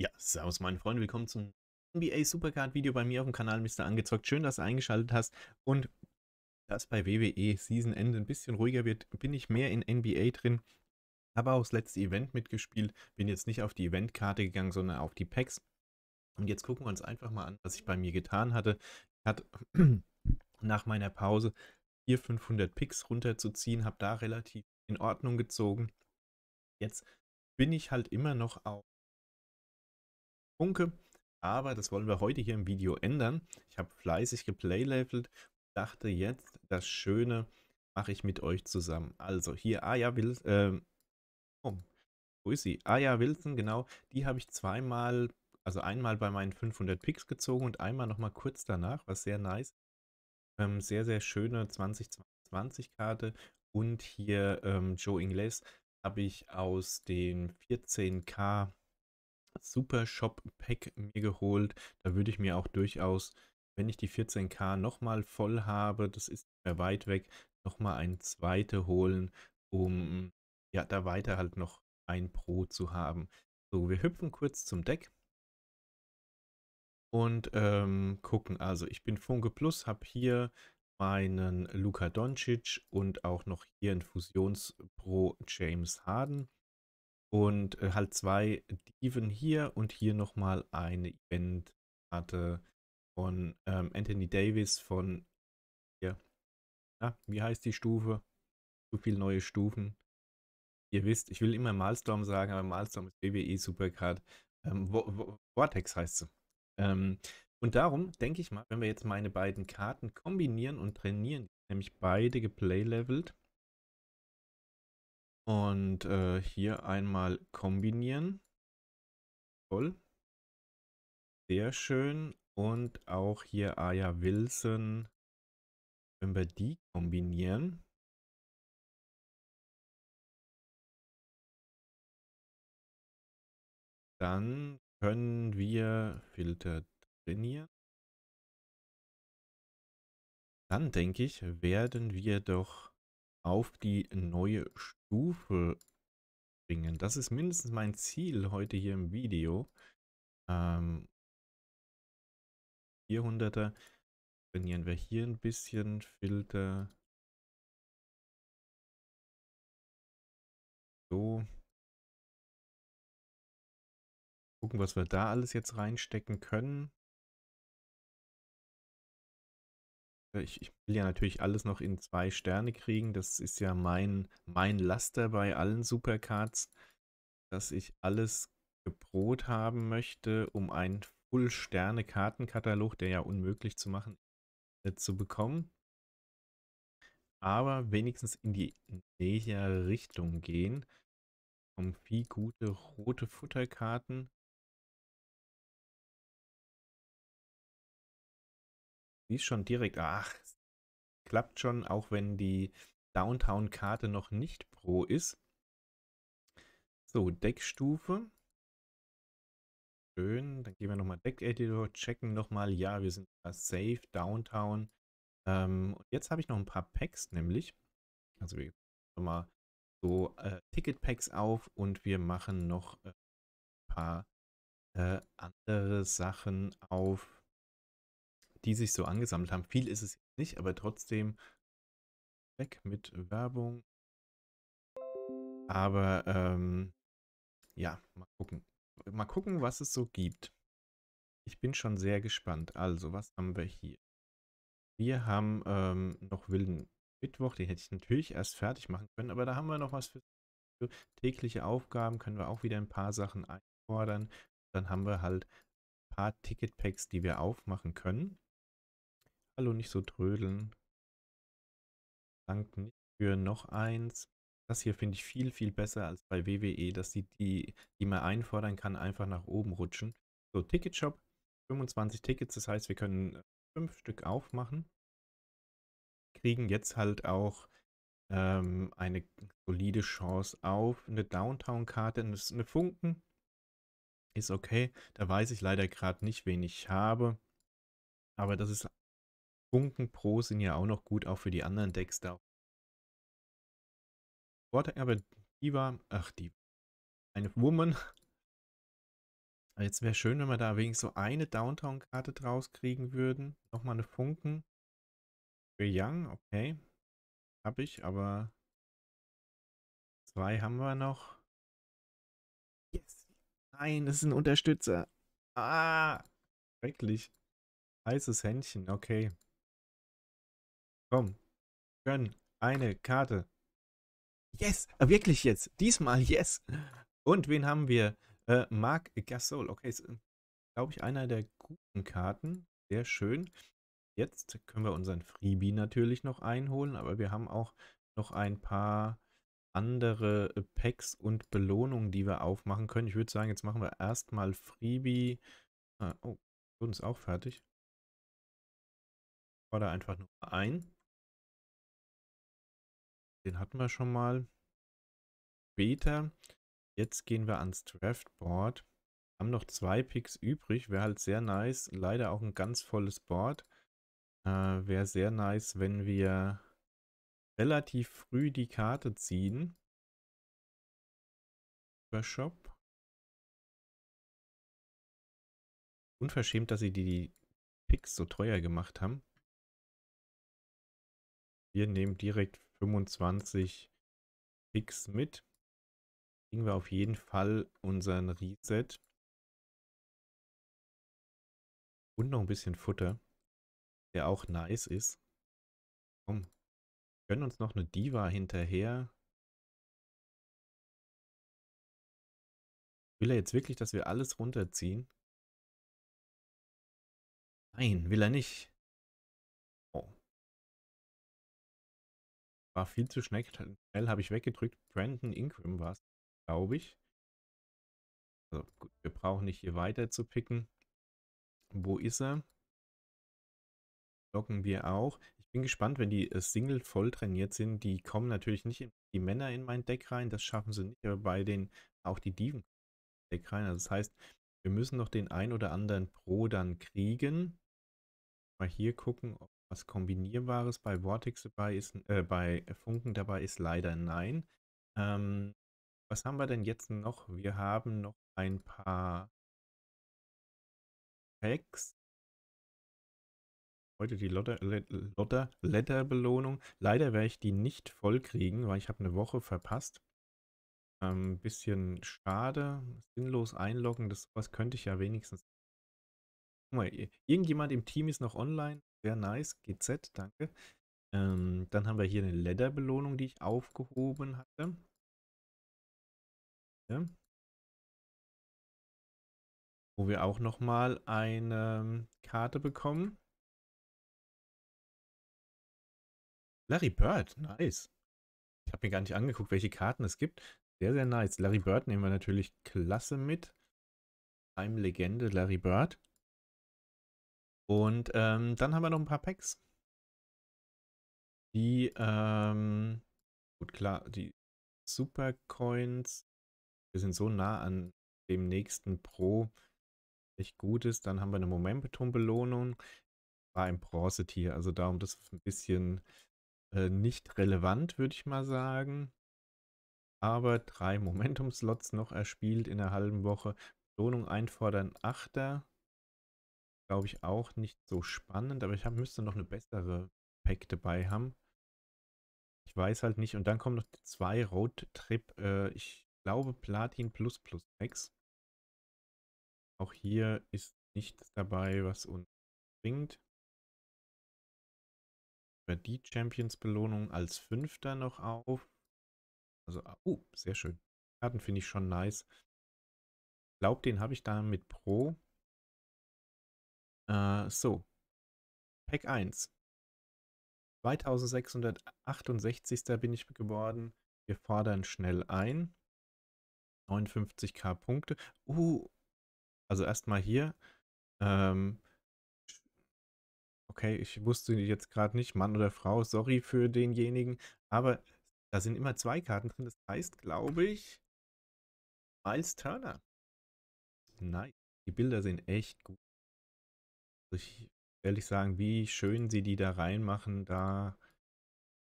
Ja, servus meine Freunde, willkommen zum NBA Supercard Video bei mir auf dem Kanal Mr. Angezockt. Schön, dass du eingeschaltet hast und dass bei WWE Seasonende ein bisschen ruhiger wird, bin ich mehr in NBA drin. Habe auch das letzte Event mitgespielt, bin jetzt nicht auf die Eventkarte gegangen, sondern auf die Packs. Und jetzt gucken wir uns einfach mal an, was ich bei mir getan hatte. Ich hatte nach meiner Pause hier 500 Picks runterzuziehen, habe da relativ in Ordnung gezogen. Jetzt bin ich halt immer noch auf Funke. Aber das wollen wir heute hier im Video ändern. Ich habe fleißig geplaylabelt, dachte jetzt, das Schöne mache ich mit euch zusammen. Also hier Aya Wilson, äh, oh, wo ist sie? Aya Wilson, genau, die habe ich zweimal, also einmal bei meinen 500 Picks gezogen und einmal nochmal kurz danach, was sehr nice. Ähm, sehr, sehr schöne 2020 Karte und hier ähm, Joe Ingles habe ich aus den 14k Super Shop Pack mir geholt. Da würde ich mir auch durchaus, wenn ich die 14k nochmal voll habe, das ist nicht mehr weit weg, nochmal ein zweite holen, um ja da weiter halt noch ein Pro zu haben. So, wir hüpfen kurz zum Deck und ähm, gucken. Also ich bin Funke Plus, habe hier meinen Luka Doncic und auch noch hier einen Fusions Pro James Harden. Und äh, halt zwei Diven hier und hier nochmal eine Eventkarte von ähm, Anthony Davis von hier. Na, ah, wie heißt die Stufe? Zu viele neue Stufen. Ihr wisst, ich will immer Malstorm sagen, aber Malstorm ist WWE Supercard. Ähm, Vortex heißt sie. Ähm, und darum denke ich mal, wenn wir jetzt meine beiden Karten kombinieren und trainieren, nämlich beide geplaylevelt, und äh, hier einmal kombinieren. Toll. Sehr schön. Und auch hier Aya Wilson. Wenn wir die kombinieren. Dann können wir Filter trainieren. Dann denke ich, werden wir doch auf die neue Stufe bringen. Das ist mindestens mein Ziel heute hier im Video. Ähm, 400er trainieren wir hier ein bisschen, Filter. So. Gucken, was wir da alles jetzt reinstecken können. Äh, ich, ich, will ja natürlich alles noch in zwei Sterne kriegen. Das ist ja mein, mein Laster bei allen Supercards, dass ich alles gebrot haben möchte, um einen Full-Sterne-Kartenkatalog, der ja unmöglich zu machen, ist, äh, zu bekommen. Aber wenigstens in die nähere Richtung gehen. Um viel gute rote Futterkarten Die ist schon direkt, ach, klappt schon, auch wenn die Downtown-Karte noch nicht Pro ist. So, Deckstufe. Schön, dann gehen wir nochmal Deck-Editor, checken nochmal, ja, wir sind da safe, Downtown. Ähm, und jetzt habe ich noch ein paar Packs, nämlich, also wir nochmal so äh, Ticket-Packs auf und wir machen noch äh, ein paar äh, andere Sachen auf die sich so angesammelt haben. Viel ist es nicht, aber trotzdem weg mit Werbung. Aber ähm, ja, mal gucken. Mal gucken, was es so gibt. Ich bin schon sehr gespannt. Also, was haben wir hier? Wir haben ähm, noch Wilden Mittwoch, den hätte ich natürlich erst fertig machen können, aber da haben wir noch was für tägliche Aufgaben, können wir auch wieder ein paar Sachen einfordern. Dann haben wir halt ein paar Ticketpacks, die wir aufmachen können. Hallo, nicht so trödeln. Dank für noch eins. Das hier finde ich viel, viel besser als bei WWE, dass die, die, die man einfordern kann, einfach nach oben rutschen. So, Ticket Shop, 25 Tickets, das heißt, wir können äh, fünf Stück aufmachen. Kriegen jetzt halt auch ähm, eine solide Chance auf eine Downtown-Karte, eine Funken. Ist okay, da weiß ich leider gerade nicht, wen ich habe. Aber das ist Funken Pro sind ja auch noch gut, auch für die anderen Decks da. Worte aber war, ach die, eine Woman. Jetzt wäre schön, wenn wir da wenigstens so eine Downtown-Karte draus kriegen würden. Nochmal eine Funken. Für Young, okay. Hab ich, aber zwei haben wir noch. Yes. Nein, das ist ein Unterstützer. Ah, schrecklich. Heißes Händchen, okay. Komm, gönn eine Karte. Yes, äh, wirklich jetzt. Diesmal yes. Und wen haben wir? Äh, Marc Gasol. Okay, ist, glaube ich, einer der guten Karten. Sehr schön. Jetzt können wir unseren Freebie natürlich noch einholen, aber wir haben auch noch ein paar andere äh, Packs und Belohnungen, die wir aufmachen können. Ich würde sagen, jetzt machen wir erstmal Freebie. Ah, oh, uns auch fertig. Ich fordere einfach nur ein den hatten wir schon mal. Später. Jetzt gehen wir ans Draftboard. Haben noch zwei Picks übrig. Wäre halt sehr nice. Leider auch ein ganz volles Board. Äh, Wäre sehr nice, wenn wir relativ früh die Karte ziehen. Shop. Unverschämt, dass sie die Picks so teuer gemacht haben. Wir nehmen direkt 25 Picks mit. Kriegen wir auf jeden Fall unseren Reset. Und noch ein bisschen Futter, der auch nice ist. Komm, wir können uns noch eine Diva hinterher. Will er jetzt wirklich, dass wir alles runterziehen? Nein, will er nicht. War viel zu schnell, habe ich weggedrückt. Brandon Ingram war es, glaube ich. Also gut, wir brauchen nicht hier weiter zu picken. Wo ist er? Locken wir auch. Ich bin gespannt, wenn die äh, Single voll trainiert sind. Die kommen natürlich nicht in die Männer in mein Deck rein. Das schaffen sie nicht. Aber bei den, auch die Diven Deck rein. Also das heißt, wir müssen noch den ein oder anderen Pro dann kriegen. Mal hier gucken, ob was Kombinierbares bei Vortex dabei ist, äh, bei Funken dabei ist leider nein. Ähm, was haben wir denn jetzt noch? Wir haben noch ein paar Packs. Heute die lotter letter belohnung Leider werde ich die nicht voll kriegen, weil ich habe eine Woche verpasst. ähm, bisschen schade. Sinnlos einloggen, das sowas könnte ich ja wenigstens Guck mal, irgendjemand im Team ist noch online. Sehr nice. GZ, danke. Ähm, dann haben wir hier eine Leather-Belohnung, die ich aufgehoben hatte. Ja. Wo wir auch nochmal eine ähm, Karte bekommen. Larry Bird, nice. Ich habe mir gar nicht angeguckt, welche Karten es gibt. Sehr, sehr nice. Larry Bird nehmen wir natürlich klasse mit. Time Legende Larry Bird. Und ähm, dann haben wir noch ein paar Packs. Die, ähm, gut klar, die Supercoins. Wir sind so nah an dem nächsten Pro. Echt ist. Dann haben wir eine Momentum-Belohnung. War ein Bronze-Tier. also darum das ist ein bisschen äh, nicht relevant, würde ich mal sagen. Aber drei Momentum-Slots noch erspielt in der halben Woche. Belohnung einfordern, Achter glaube ich, auch nicht so spannend, aber ich hab, müsste noch eine bessere Pack dabei haben. Ich weiß halt nicht. Und dann kommen noch zwei Roadtrip, äh, ich glaube Platin plus plus Packs. Auch hier ist nichts dabei, was uns bringt. Die Champions Belohnung als Fünfter noch auf. Also, oh, sehr schön. Karten finde ich schon nice. Ich glaube, den habe ich da mit Pro. Äh, so. Pack 1. 2668. bin ich geworden. Wir fordern schnell ein. 59k Punkte. Uh, also erstmal hier. Ähm, okay, ich wusste jetzt gerade nicht, Mann oder Frau, sorry für denjenigen. Aber da sind immer zwei Karten drin. Das heißt, glaube ich, Miles Turner. Nice. Die Bilder sehen echt gut ich ehrlich sagen, wie schön sie die da reinmachen, da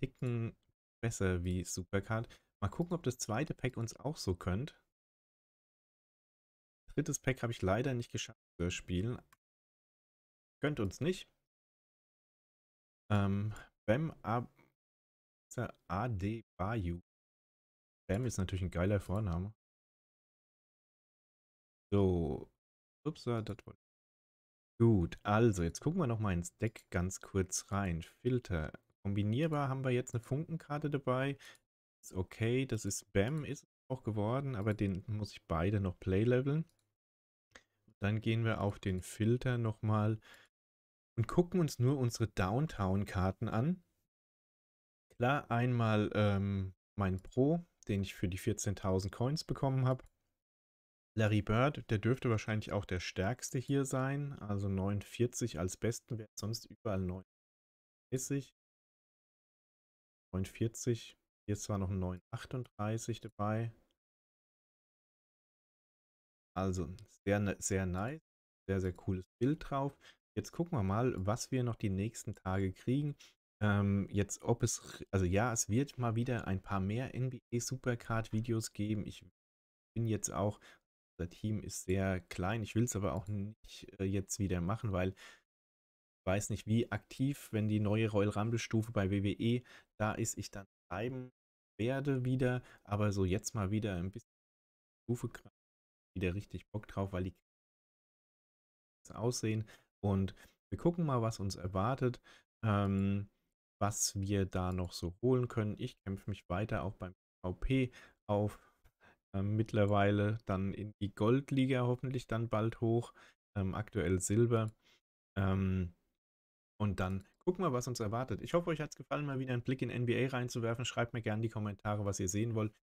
ticken besser wie Supercard. Mal gucken, ob das zweite Pack uns auch so könnt. Drittes Pack habe ich leider nicht geschafft zu spielen. Könnt uns nicht. Ähm, Bam AD Bayou. Bam ist natürlich ein geiler Vorname. So. Upsa, das wollte Gut, also jetzt gucken wir noch mal ins Deck ganz kurz rein. Filter. Kombinierbar haben wir jetzt eine Funkenkarte dabei. Ist okay, das ist Bam, ist auch geworden, aber den muss ich beide noch playleveln. Dann gehen wir auf den Filter nochmal und gucken uns nur unsere Downtown-Karten an. Klar, einmal ähm, mein Pro, den ich für die 14.000 Coins bekommen habe. Larry Bird, der dürfte wahrscheinlich auch der stärkste hier sein. Also 49 als besten wäre sonst überall 39. 49. Hier ist zwar noch ein 938 dabei. Also sehr, sehr nice. Sehr, sehr cooles Bild drauf. Jetzt gucken wir mal, was wir noch die nächsten Tage kriegen. Ähm, jetzt, ob es, also ja, es wird mal wieder ein paar mehr NBA Supercard Videos geben. Ich bin jetzt auch unser Team ist sehr klein. Ich will es aber auch nicht äh, jetzt wieder machen, weil ich weiß nicht, wie aktiv, wenn die neue Royal Rumble-Stufe bei WWE da ist, ich dann bleiben werde wieder. Aber so jetzt mal wieder ein bisschen Stufe wieder richtig Bock drauf, weil die aussehen. Und wir gucken mal, was uns erwartet, ähm, was wir da noch so holen können. Ich kämpfe mich weiter auch beim VP auf ähm, mittlerweile dann in die Goldliga hoffentlich dann bald hoch, ähm, aktuell Silber. Ähm, und dann gucken wir, was uns erwartet. Ich hoffe, euch hat es gefallen, mal wieder einen Blick in NBA reinzuwerfen. Schreibt mir gerne die Kommentare, was ihr sehen wollt.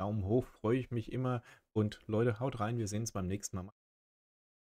Daumen hoch, freue ich mich immer. Und Leute, haut rein, wir sehen uns beim nächsten Mal.